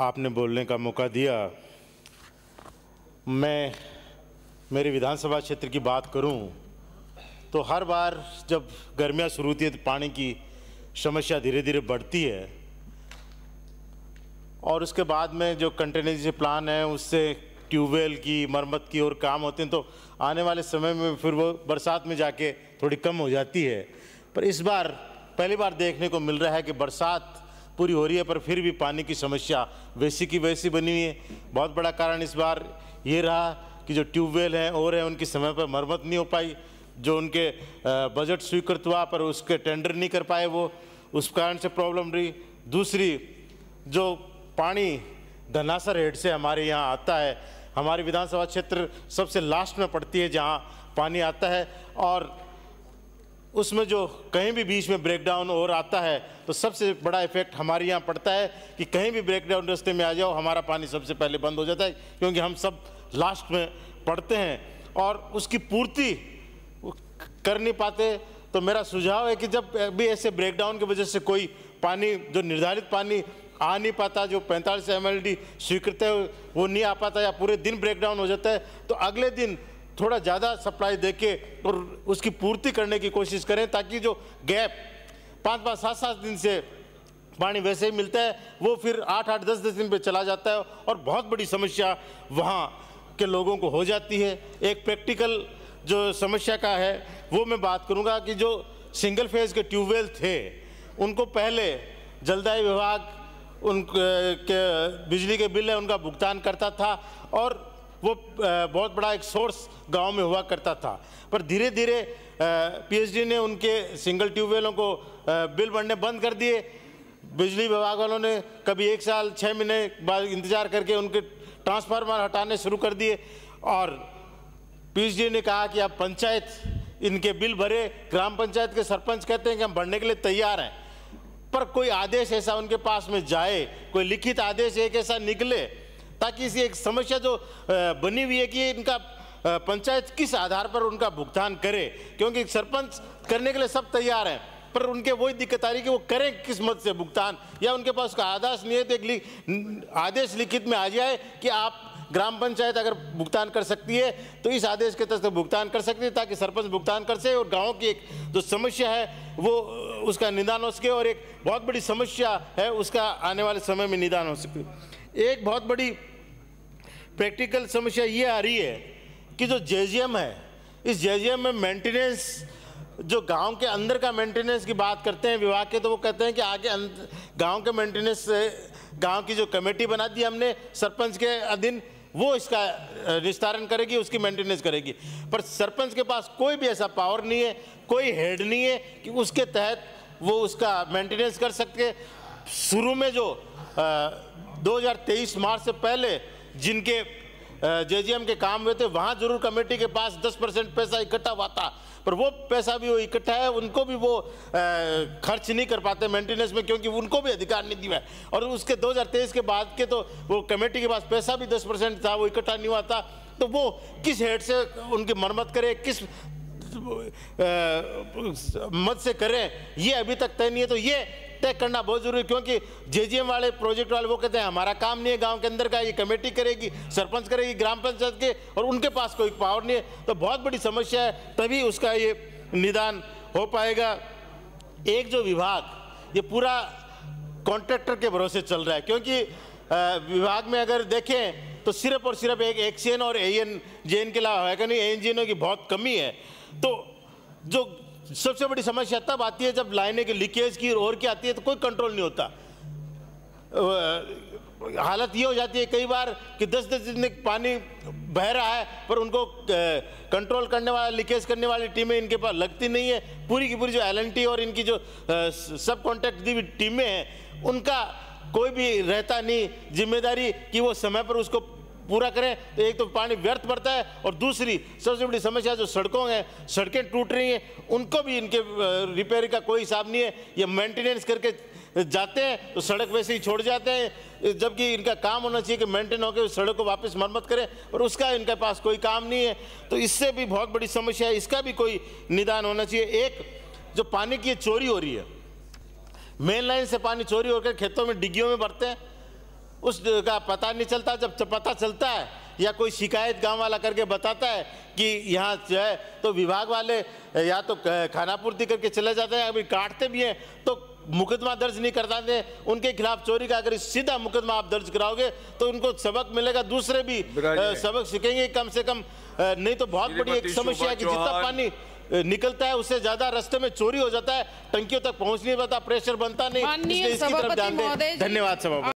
आपने बोलने का मौका दिया मैं मेरे विधानसभा क्षेत्र की बात करूं तो हर बार जब गर्मियाँ शुरू होती है तो पानी की समस्या धीरे धीरे बढ़ती है और उसके बाद में जो कंटेनरी प्लान है उससे ट्यूबवेल की मरम्मत की और काम होते हैं तो आने वाले समय में फिर वो बरसात में जाके थोड़ी कम हो जाती है पर इस बार पहली बार देखने को मिल रहा है कि बरसात पूरी हो रही है पर फिर भी पानी की समस्या वैसी की वैसी बनी हुई है बहुत बड़ा कारण इस बार ये रहा कि जो ट्यूबवेल हैं और हैं उनकी समय पर मरम्मत नहीं हो पाई जो उनके बजट स्वीकृत हुआ पर उसके टेंडर नहीं कर पाए वो उस कारण से प्रॉब्लम रही दूसरी जो पानी धनासर हेड से हमारे यहाँ आता है हमारी विधानसभा क्षेत्र सबसे लास्ट में पड़ती है जहाँ पानी आता है और उसमें जो कहीं भी बीच में ब्रेकडाउन और आता है तो सबसे बड़ा इफेक्ट हमारे यहाँ पड़ता है कि कहीं भी ब्रेकडाउन रास्ते में आ जाओ हमारा पानी सबसे पहले बंद हो जाता है क्योंकि हम सब लास्ट में पड़ते हैं और उसकी पूर्ति कर नहीं पाते तो मेरा सुझाव है कि जब भी ऐसे ब्रेकडाउन की वजह से कोई पानी जो निर्धारित पानी आ नहीं पाता जो पैंतालीस एम एल स्वीकृत है वो नहीं आ पाता या पूरे दिन ब्रेकडाउन हो जाता है तो अगले दिन थोड़ा ज़्यादा सप्लाई देके और उसकी पूर्ति करने की कोशिश करें ताकि जो गैप पाँच पाँच सात सात दिन से पानी वैसे ही मिलता है वो फिर आठ आठ दस दस दिन पे चला जाता है और बहुत बड़ी समस्या वहाँ के लोगों को हो जाती है एक प्रैक्टिकल जो समस्या का है वो मैं बात करूँगा कि जो सिंगल फेज के ट्यूबवेल थे उनको पहले जलदाय विभाग उन के बिजली के बिल है उनका भुगतान करता था और वो बहुत बड़ा एक सोर्स गांव में हुआ करता था पर धीरे धीरे पीएचडी ने उनके सिंगल ट्यूबवेलों को बिल बढ़ने बंद कर दिए बिजली विभाग वालों ने कभी एक साल छः महीने बाद इंतज़ार करके उनके ट्रांसफार्मर हटाने शुरू कर दिए और पीएचडी ने कहा कि आप पंचायत इनके बिल भरे ग्राम पंचायत के सरपंच कहते हैं कि हम भरने के लिए तैयार हैं पर कोई आदेश ऐसा उनके पास में जाए कोई लिखित आदेश एक ऐसा निकले ताकि इसी एक समस्या जो बनी हुई है कि इनका पंचायत किस आधार पर उनका भुगतान करे क्योंकि सरपंच करने के लिए सब तैयार हैं पर उनके वही दिक्कत आ रही कि वो करें किस मत से भुगतान या उनके पास उसका आदेश तो एक लि, आदेश लिखित में आ जाए कि आप ग्राम पंचायत अगर भुगतान कर सकती है तो इस आदेश के तहत भुगतान कर सकती है ताकि सरपंच भुगतान कर सके और गाँव की एक जो समस्या है वो उसका निदान हो सके और एक बहुत बड़ी समस्या है उसका आने वाले समय में निदान हो सके एक बहुत बड़ी प्रैक्टिकल समस्या ये आ रही है कि जो जेजीएम है इस जेजीएम में मेंटेनेंस जो गांव के अंदर का मेंटेनेंस की बात करते हैं विभाग के तो वो कहते हैं कि आगे अं, गांव के मेंटेनेंस गांव की जो कमेटी बना दी हमने सरपंच के अधीन वो इसका निस्तारण करेगी उसकी मेंटेनेंस करेगी पर सरपंच के पास कोई भी ऐसा पावर नहीं है कोई हेड नहीं है कि उसके तहत वो उसका मेंटेनेंस कर सके शुरू में जो 2023 मार्च से पहले जिनके जे के काम हुए थे वहाँ जरूर कमेटी के पास 10 परसेंट पैसा इकट्ठा हुआ था पर वो पैसा भी वो इकट्ठा है उनको भी वो आ, खर्च नहीं कर पाते मेंटेनेंस में क्योंकि उनको भी अधिकार नहीं दिया है और उसके 2023 के बाद के तो वो कमेटी के पास पैसा भी 10 परसेंट था वो इकट्ठा नहीं हुआ था तो वो किस हेड से उनकी मरम्मत करे किस मत से करें ये अभी तक तय नहीं है तो ये अटैक करना बहुत जरूरी क्योंकि जे वाले प्रोजेक्ट वाले वो कहते हैं हमारा काम नहीं है गांव के अंदर का ये कमेटी करेगी सरपंच करेगी ग्राम पंचायत के और उनके पास कोई पावर नहीं है तो बहुत बड़ी समस्या है तभी उसका ये निदान हो पाएगा एक जो विभाग ये पूरा कॉन्ट्रैक्टर के भरोसे चल रहा है क्योंकि विभाग में अगर देखें तो सिर्फ और सिर्फ एक एक्सीएन और एएन एन जे एन के अलावा है नहीं एन जी की बहुत कमी है तो जो सबसे बड़ी समस्या तब आती है जब लाइने के लीकेज की और की आती है तो कोई कंट्रोल नहीं होता हालत ये हो जाती है कई बार कि दस दस दिन पानी बह रहा है पर उनको कंट्रोल करने वाला लीकेज करने वाली टीमें इनके पास लगती नहीं है पूरी की पूरी जो एल और इनकी जो सब कॉन्ट्रैक्ट दी हुई टीमें हैं उनका कोई भी रहता नहीं जिम्मेदारी कि वो समय पर उसको पूरा करें तो एक तो पानी व्यर्थ पड़ता है और दूसरी सबसे बड़ी समस्या जो सड़कों हैं सड़कें टूट रही हैं उनको भी इनके रिपेयर का कोई हिसाब नहीं है ये मेंटेनेंस करके जाते हैं तो सड़क वैसे ही छोड़ जाते हैं जबकि इनका काम होना चाहिए कि मेंटेन होकर सड़क को वापस मरम्मत करें और उसका इनके पास कोई काम नहीं है तो इससे भी बहुत बड़ी समस्या है इसका भी कोई निदान होना चाहिए एक जो पानी की चोरी हो रही है मेन लाइन से पानी चोरी होकर खेतों में डिग्गियों में भरते हैं उसका पता नहीं चलता जब पता चलता है या कोई शिकायत गांव वाला करके बताता है कि यहाँ जो है तो विभाग वाले या तो खानापूर्ति करके चले जाते हैं अभी काटते भी हैं तो मुकदमा दर्ज नहीं दे उनके खिलाफ चोरी का अगर सीधा मुकदमा आप दर्ज कराओगे तो उनको सबक मिलेगा दूसरे भी सबक सीखेंगे कम से कम नहीं तो बहुत बड़ी एक समस्या है कि जितना पानी निकलता है उससे ज्यादा रास्ते में चोरी हो जाता है टंकियों तक पहुंच नहीं पाता प्रेशर बनता नहीं इसलिए इसकी तरफ ध्यान दें धन्यवाद सभा